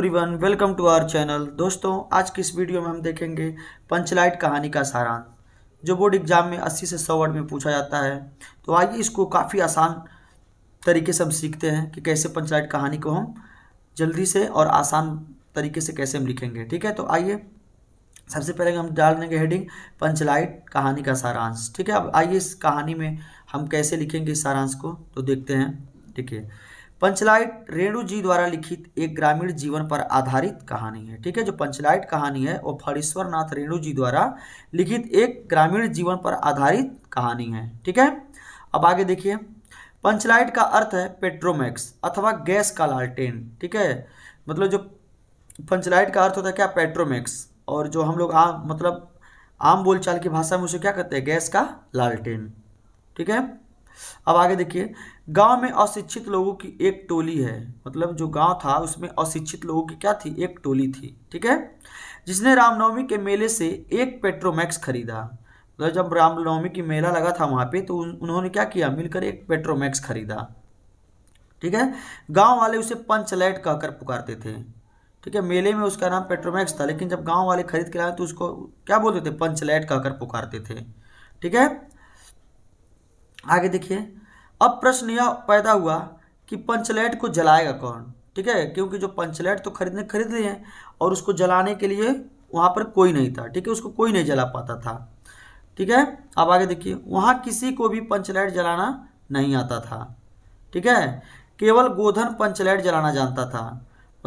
everyone welcome to our channel दोस्तों आज की इस वीडियो में हम देखेंगे पंचलाइट कहानी का सारांश जो बोर्ड एग्जाम में 80 से 100 वर्ड में पूछा जाता है तो आइए इसको काफ़ी आसान तरीके से हम सीखते हैं कि कैसे पंचलाइट कहानी को हम जल्दी से और आसान तरीके से कैसे हम लिखेंगे ठीक है तो आइए सबसे पहले हम डाल देंगे हेडिंग पंचलाइट कहानी का सारांश ठीक है अब आइए इस कहानी में हम कैसे लिखेंगे इस सारांश को तो देखते हैं ठीक है पंचलाइट रेणु जी द्वारा लिखित एक ग्रामीण जीवन पर आधारित कहानी है ठीक है जो पंचलाइट कहानी है वो फरीश्वर नाथ रेणु जी द्वारा लिखित एक ग्रामीण जीवन पर आधारित कहानी है ठीक है अब आगे देखिए पंचलाइट का अर्थ है पेट्रोमैक्स अथवा गैस का लालटेन ठीक है मतलब जो पंचलाइट का अर्थ होता है क्या पेट्रोमैक्स और जो हम लोग आम मतलब आम बोलचाल की भाषा में उसे क्या कहते हैं गैस का लालटेन ठीक है अब आगे देखिए गांव में अशिक्षित लोगों की एक टोली है मतलब जो गांव था उसमें अशिक्षित लोगों की क्या थी एक टोली थी ठीक है जिसने रामनवमी के मेले से एक पेट्रोमैक्स खरीदा मतलब जब रामनवमी की मेला लगा था वहाँ पे तो उन्होंने क्या किया मिलकर एक पेट्रोमैक्स खरीदा ठीक है गांव वाले उसे पंचलाइट कहकर पुकारते थे ठीक है मेले में उसका नाम पेट्रोमैक्स था लेकिन जब गांव वाले खरीद के लाए तो उसको क्या बोलते थे पंचलाइट कहकर पुकारते थे ठीक है आगे देखिए अब प्रश्न यह पैदा हुआ कि पंचलेट को जलाएगा कौन ठीक है क्योंकि जो पंचलेट तो खरीदने खरीद लिए हैं और उसको जलाने के लिए वहाँ पर कोई नहीं था ठीक है उसको कोई नहीं जला पाता था ठीक है अब आगे देखिए वहाँ किसी को भी पंचलाइट जलाना नहीं आता था ठीक है केवल गोधन पंचलाइट जलाना जानता था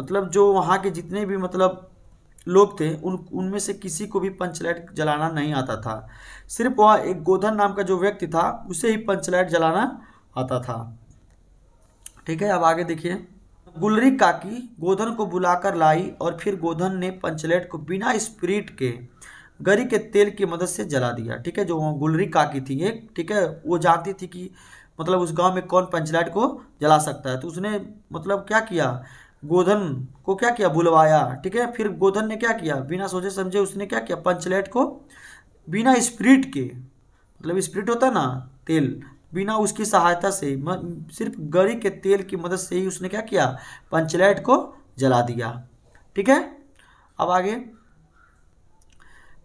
मतलब जो वहाँ के जितने भी मतलब लोग थे उन उनमें से किसी को भी पंचलाइट जलाना नहीं आता था सिर्फ वह एक गोधन नाम का जो व्यक्ति था उसे ही पंचलाइट जलाना आता था ठीक है अब आगे देखिए गुलरी काकी गोधन को बुलाकर लाई और फिर गोधन ने पंचलाइट को बिना स्प्रिट के गरी के तेल की मदद से जला दिया ठीक है जो गुलरी काकी थी एक ठीक है वो जानती थी कि मतलब उस गांव में कौन पंचलाइट को जला सकता है तो उसने मतलब क्या किया गोधन को क्या किया बुलवाया ठीक है फिर गोधन ने क्या किया बिना सोचे समझे उसने क्या किया पंचलेट को बिना स्प्रिट के मतलब स्प्रिट होता ना तेल बिना उसकी सहायता से म, सिर्फ गरी के तेल की मदद से ही उसने क्या किया पंचलेट को जला दिया ठीक है अब आगे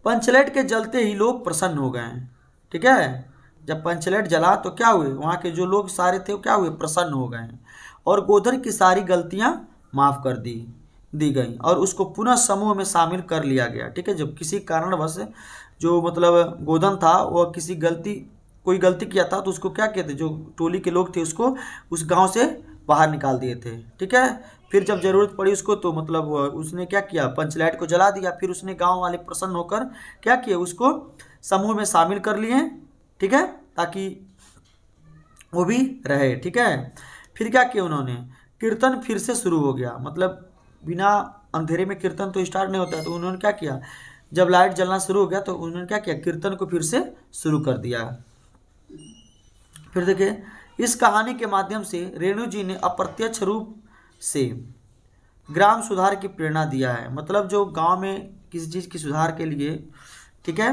पंचलेट के जलते ही लोग प्रसन्न हो गए ठीक है जब पंचलेट जला तो क्या हुए वहाँ के जो लोग सारे थे वो क्या हुए प्रसन्न हो गए और गोधन की सारी गलतियाँ माफ़ कर दी दी गई और उसको पुनः समूह में शामिल कर लिया गया ठीक है जब किसी कारणवश जो मतलब गोदन था वह किसी गलती कोई गलती किया था तो उसको क्या कहते जो टोली के लोग थे उसको उस गांव से बाहर निकाल दिए थे ठीक है फिर जब जरूरत पड़ी उसको तो मतलब उसने क्या किया पंचलाइट को जला दिया फिर उसने गांव वाले प्रसन्न होकर क्या किए उसको समूह में शामिल कर लिए ठीक है ताकि वो भी रहे ठीक है फिर क्या किया उन्होंने कीर्तन फिर से शुरू हो गया मतलब बिना अंधेरे में कीर्तन तो स्टार्ट नहीं होता है तो उन्होंने क्या किया जब लाइट जलना शुरू हो गया तो उन्होंने क्या किया कीर्तन को फिर से शुरू कर दिया फिर देखिए इस कहानी के माध्यम से रेणु जी ने अप्रत्यक्ष रूप से ग्राम सुधार की प्रेरणा दिया है मतलब जो गांव में किसी चीज़ की सुधार के लिए ठीक है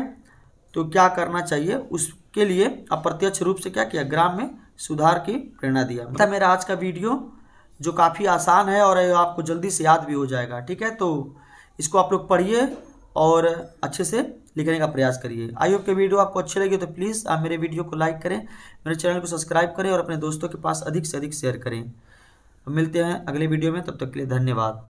तो क्या करना चाहिए उसके लिए अप्रत्यक्ष रूप से क्या किया ग्राम में सुधार की प्रेरणा दिया मतलब मेरा आज का वीडियो जो काफ़ी आसान है और आपको जल्दी से याद भी हो जाएगा ठीक है तो इसको आप लोग पढ़िए और अच्छे से लिखने का प्रयास करिए आई होप के वीडियो आपको अच्छी लगी तो प्लीज़ आप मेरे वीडियो को लाइक करें मेरे चैनल को सब्सक्राइब करें और अपने दोस्तों के पास अधिक से अधिक शेयर करें मिलते हैं अगले वीडियो में तब तक के लिए धन्यवाद